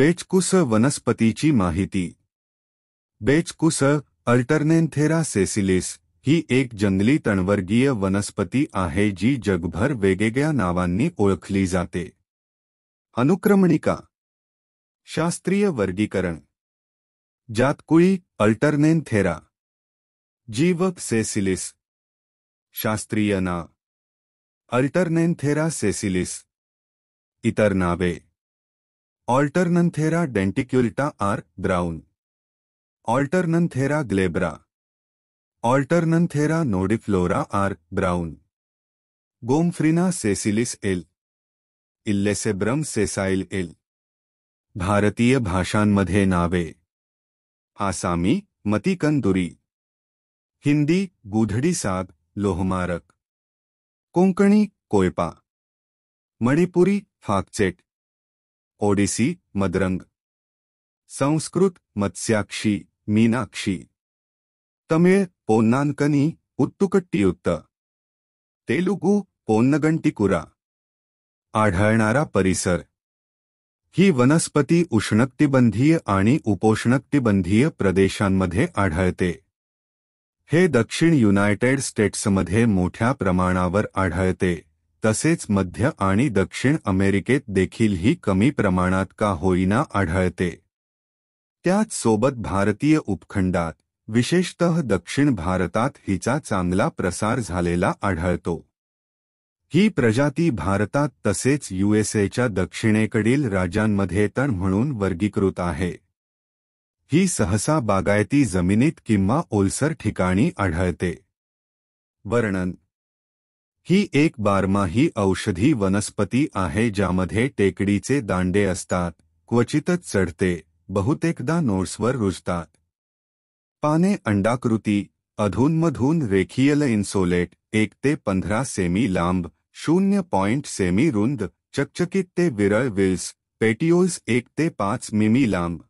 बेचकुस वनस्पति की महिती बेचकुस अल्टरनेथेरा सेसिलिस ही एक जंगली तणवर्गीय वनस्पति आहे जी जगभर वेगवेगळ्या नावांनी ओळखली जाते अनुक्रमणिका शास्त्रीय वर्गीकरण जातकुळी अल्टरनेथेरा जीव सेसिलिस शास्त्रीय ना अल्टरनेथेरा सेसिलिस इतर नावे ऑल्टरनंथेरा डेंटिक्यूलिटा आर ब्राउन ऑल्टरनंथेरा ग्लेब्रा ऑल्टरनंथेरा नोडिफ्लोरा आर ब्राउन गोमफ्रीना सेसिलिस एल इल्लेसेब्रम सेसाइल एल भारतीय भाषांमध्ये नावे आसामी मतिकंदुरी हिंदी गुधडी साग लोहमारक कोंकणी कोयपा मणिपुरी फाकचेट ओडिसी मदरंग संस्कृत मत्स्याक्षी मीनाक्षी तमिल पोन्नाकनी उत्तुकट्टीयुक्त तेलुगू पोन्नगंटिकुरा आढ़ा परिसर ही वनस्पति उष्णक्तिबंधीय आणि उपोष्णकटिबंधीय प्रदेशांमध्ये आढळते हे दक्षिण युनायटेड स्टेट्समध्ये मोठ्या प्रमाणावर आढळते तसेच मध्य आणि दक्षिण अमेरिकेत देखील ही कमी प्रमाणात का होईना आढळते त्याच सोबत भारतीय उपखंडात विशेषतः दक्षिण भारतात हिचा चांगला प्रसार झालेला आढळतो ही प्रजाती भारतात तसेच युएसएच्या दक्षिणेकडील राज्यांमध्ये तण म्हणून वर्गीकृत आहे ही सहसा बागायती जमिनीत किंवा ओलसर ठिकाणी आढळते वर्णन ही एक बारमा औषधी वनस्पती आहे ज्यामध्ये टेकडीचे दांडे असतात क्वचितच चढते बहुतेकदा नोट्सवर रुजतात पाने अंडाकृती अधूनमधून रेखीयल इन्सोलेट एक ते पंधरा सेमी लांब शून्य पॉइंट सेमी रुंद चकचकीत ते विरळ विल्स पेटिओल्स एक ते पाच मिमी लांब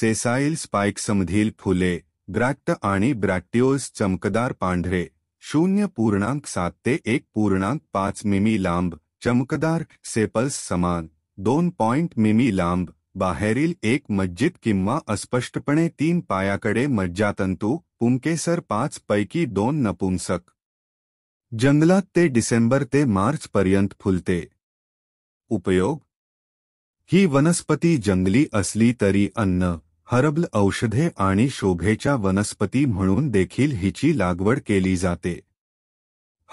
सेसाईल स्पाइक्समधील फुले ब्रॅक्ट आणि ब्रॅक्टिओल्स चमकदार पांढरे शून्य पूर्णांक सात ते एक पूर्णांक पांच मिमी लांब चमकदार सेपल्स समान दोन पॉइंट मिमी लांब बाहेरील एक मज्जित किंवा अस्पष्टपणे तीन पायाकडे मज्जातंतू पुंकेसर पाच पैकी दोन नपुंसक जंगलात ते डिसेंबर ते पर्यंत फुलते उपयोग ही वनस्पती जंगली असली तरी अन्न हरबल औषधे आणि शोभेच्या वनस्पती म्हणून देखील हिची लागवड केली जाते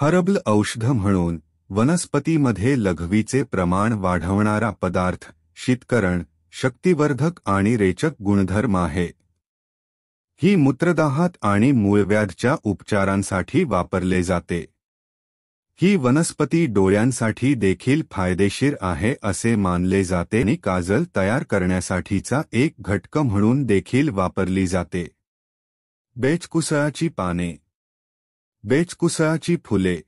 हरबल औषध म्हणून वनस्पतीमध्ये लघवीचे प्रमाण वाढवणारा पदार्थ शीतकरण शक्तिवर्धक आणि रेचक गुणधर्म आहे ही मूत्रदाहात आणि मूळव्याधच्या उपचारांसाठी वापरले जाते ही वनस्पती डोळ्यांसाठी देखील फायदेशीर आहे असे मानले जाते आणि काजल तयार करण्यासाठीचा एक घटक म्हणून देखील वापरली जाते बेचकुसळाची पाने बेचकुसळाची फुले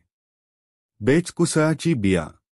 बेचकुसळाची बिया